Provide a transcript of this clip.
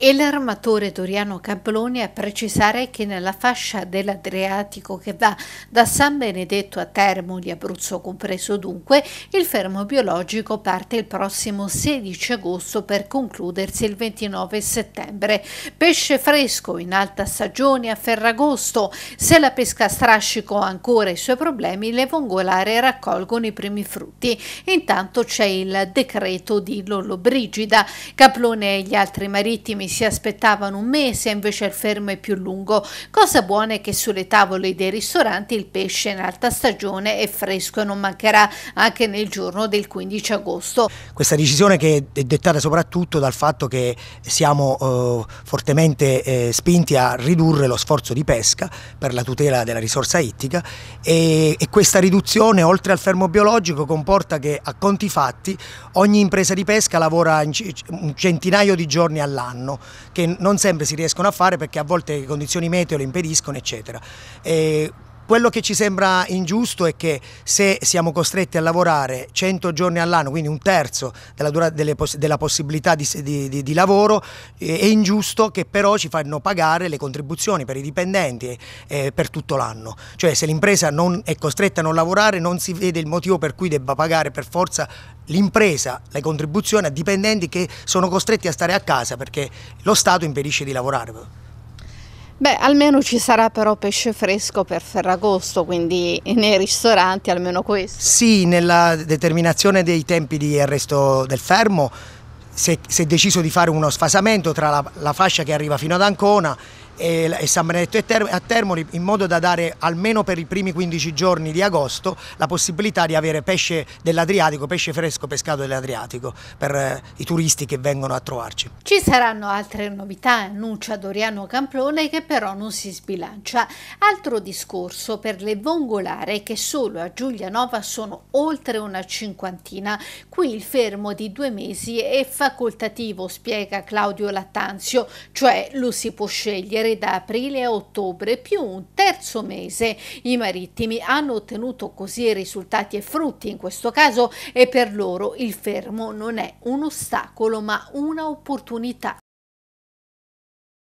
E l'armatore Doriano Cabloni a precisare che nella fascia dell'Adriatico che va da San Benedetto a Termoli, Abruzzo compreso dunque, il fermo biologico parte il prossimo 16 agosto per concludersi il 29 settembre. Pesce fresco in alta stagione a Ferragosto. Se la pesca a strascico ha ancora i suoi problemi, le vongolare raccolgono i primi frutti. Intanto c'è il decreto di Lollobrigida. Caplone e gli altri marittimi si aspettavano un mese, invece il fermo è più lungo. Cosa buona è che sulle tavole dei ristoranti il pesce in alta stagione è fresco e non mancherà anche nel giorno del 15 agosto. Questa decisione che è dettata soprattutto dal fatto che siamo eh, fortemente eh, spinti a ridurre lo sforzo di pesca per la tutela della risorsa ittica e, e questa riduzione oltre al fermo biologico comporta che a conti fatti ogni impresa di pesca lavora un centinaio di giorni all'anno che non sempre si riescono a fare perché a volte le condizioni meteo le impediscono, eccetera. E quello che ci sembra ingiusto è che se siamo costretti a lavorare 100 giorni all'anno, quindi un terzo della, dura, poss della possibilità di, di, di lavoro, è ingiusto che però ci fanno pagare le contribuzioni per i dipendenti eh, per tutto l'anno. Cioè se l'impresa è costretta a non lavorare non si vede il motivo per cui debba pagare per forza l'impresa le contribuzioni a dipendenti che sono costretti a stare a casa perché lo Stato impedisce di lavorare. Beh, almeno ci sarà però pesce fresco per Ferragosto, quindi nei ristoranti almeno questo. Sì, nella determinazione dei tempi di arresto del fermo si è, si è deciso di fare uno sfasamento tra la, la fascia che arriva fino ad Ancona e, San Benedetto a Termoli in modo da dare almeno per i primi 15 giorni di agosto la possibilità di avere pesce dell'Adriatico, pesce fresco pescato dell'Adriatico per eh, i turisti che vengono a trovarci. Ci saranno altre novità, annuncia Doriano Camplone che però non si sbilancia. Altro discorso per le vongolare che solo a Giulianova sono oltre una cinquantina. Qui il fermo di due mesi è facoltativo, spiega Claudio Lattanzio, cioè lo si può scegliere mentre da aprile a ottobre più un terzo mese. I marittimi hanno ottenuto così risultati e frutti in questo caso e per loro il fermo non è un ostacolo ma un'opportunità.